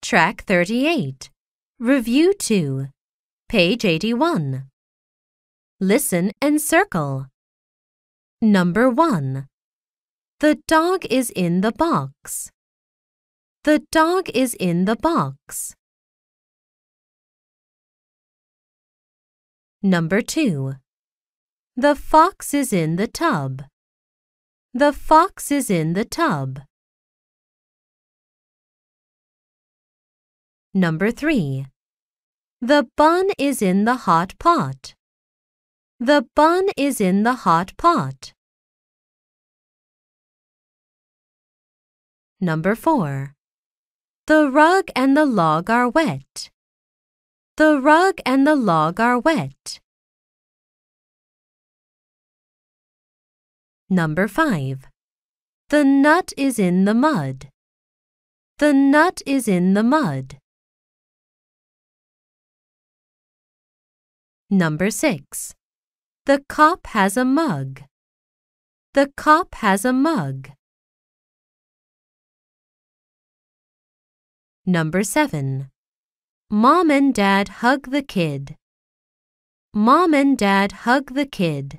Track 38. Review 2. Page 81. Listen and circle. Number 1. The dog is in the box. The dog is in the box. Number 2. The fox is in the tub. The fox is in the tub. Number 3. The bun is in the hot pot. The bun is in the hot pot. Number 4. The rug and the log are wet. The rug and the log are wet. Number 5. The nut is in the mud. The nut is in the mud. Number 6. The cop has a mug. The cop has a mug. Number 7. Mom and Dad hug the kid. Mom and Dad hug the kid.